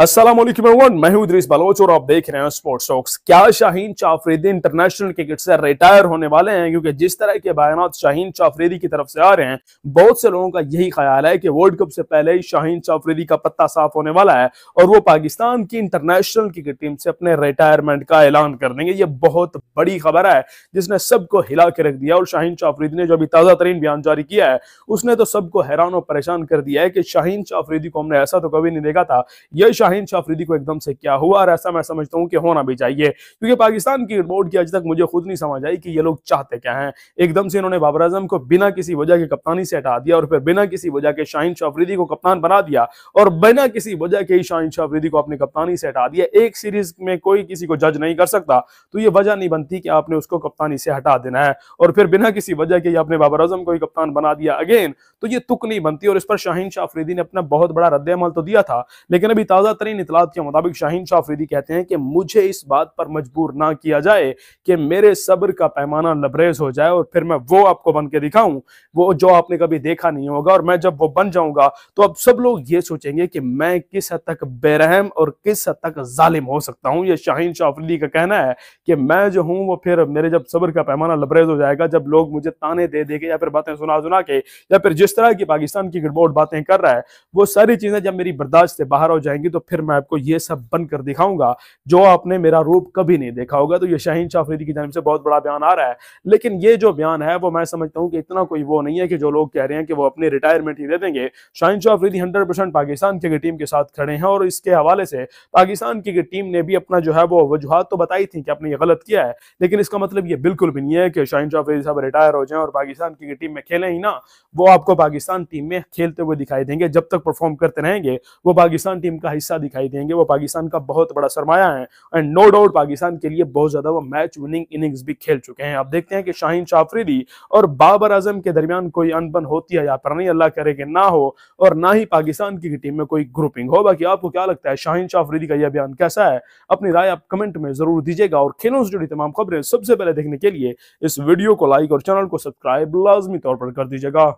असलम मैं हूं बलोच और आप देख रहे हैं स्पोर्ट्स टॉक्स क्या शाहीन चाफरीदी इंटरनेशनल क्रिकेट से रिटायर होने वाले हैं क्योंकि जिस तरह के बयान शाहीन चाफरीदी की तरफ से आ रहे हैं बहुत से लोगों का यही ख्याल है कि वर्ल्ड कप से पहले ही शाहीन चाफरीदी का पत्ता साफ होने वाला है और वो पाकिस्तान की इंटरनेशनल क्रिकेट टीम से अपने रिटायरमेंट का ऐलान कर देंगे ये बहुत बड़ी खबर है जिसने सबको हिला के रख दिया और शाहीन चाफरीदी ने जो अभी ताज़ा तरीन बयान जारी किया है उसने तो सबको हैरान और परेशान कर दिया है कि शाहीन चाफरीदी को हमने ऐसा तो कभी नहीं देखा था यह शाहीन शाफरीदी को एकदम से क्या हुआ और ऐसा मैं समझता हूँ कि होना भी चाहिए क्योंकि पाकिस्तान की बोर्ड की आज तक मुझे खुद नहीं समझ आई कि ये लोग चाहते क्या हैं एकदम से इन्होंने बाबर आजम को बिना किसी वजह के कप्तानी से हटा दिया और फिर बिना किसी वजह के शाहीन शाफरीदी को कप्तान बना दिया और बिना किसी वजह के ही शाहीन शाफरीदी को अपनी कप्तानी से हटा दिया एक सीरीज में कोई किसी को जज नहीं कर सकता तो ये वजह नहीं बनती कि आपने उसको कप्तानी से हटा देना है और फिर बिना किसी वजह के अपने बाबर आजम को ही कप्तान बना दिया अगेन तो ये तुक नहीं बनती और इस पर शाहीन शाह अफरीदी ने अपना बहुत बड़ा रद्द अमल तो दिया था लेकिन अभी ताज़ा तरीन इतलात के मुताबिक शाहीन शाह अफरीदी कहते हैं कि मुझे इस बात पर मजबूर ना किया जाए कि मेरे सब्र का पैमाना लबरेज हो जाए और फिर मैं वो आपको बन के दिखाऊं वो जो आपने कभी देखा नहीं होगा और मैं जब वो बन जाऊंगा तो अब सब लोग ये सोचेंगे कि मैं किस हद तक बेरहम और किस हद तक जालिम हो सकता हूँ ये शाहीन शाह अफरीदी का कहना है कि मैं जो हूँ वो फिर मेरे जब सब्र का पैमाना लबरेज हो जाएगा जब लोग मुझे ताने दे दे के या फिर बातें सुना सुना के या फिर जिस तरह की पाकिस्तान की गड़बड़ बातें कर रहा है वो सारी चीजें जब मेरी बर्दाश्त से बाहर हो जाएंगी तो फिर मैं आपको ये सब बंद कर दिखाऊंगा जो आपने मेरा रूप कभी नहीं देखा होगा तो ये शाहीन शाहफरीदी की जानव से बहुत बड़ा बयान आ रहा है लेकिन ये जो बयान है वो मैं समझता हूँ कि इतना कोई वो नहीं है कि जो लोग कह रहे हैं कि वो अपने रिटायरमेंट ही दे देंगे शाहीन शाहफरीदी हंड्रेड पाकिस्तान की टीम के साथ खड़े हैं और इसके हवाले से पाकिस्तान की टीम ने भी अपना जो है वो वजूहत तो बताई थी कि आपने ये गलत किया है लेकिन इसका मतलब ये बिल्कुल भी नहीं है कि शाहिन शाहफरीदी साहब रिटायर हो जाए और पाकिस्तान की टीम में खेले ही ना वो आपको पाकिस्तान टीम में खेलते हुए दिखाई देंगे जब तक परफॉर्म करते रहेंगे वो पाकिस्तान टीम का हिस्सा नेता दिखाई देंगे वो पाकिस्तान का बहुत बड़ा सरमाया है एंड नो डाउट पाकिस्तान के लिए बहुत ज्यादा वो मैच विनिंग इनिंग्स भी खेल चुके हैं आप देखते हैं कि शाहीन शाफरीदी और बाबर आजम के दरमियान कोई अनबन होती है या पर नहीं अल्लाह करे कि ना हो और ना ही पाकिस्तान की टीम में कोई ग्रुपिंग हो बाकी आपको क्या लगता है शाहीन शाफरीदी का यह बयान कैसा है अपनी राय आप कमेंट में जरूर दीजिएगा और खेलों से जुड़ी तमाम खबरें सबसे पहले देखने के लिए इस वीडियो को लाइक और चैनल को सब्सक्राइब लाजमी तौर पर कर दीजिएगा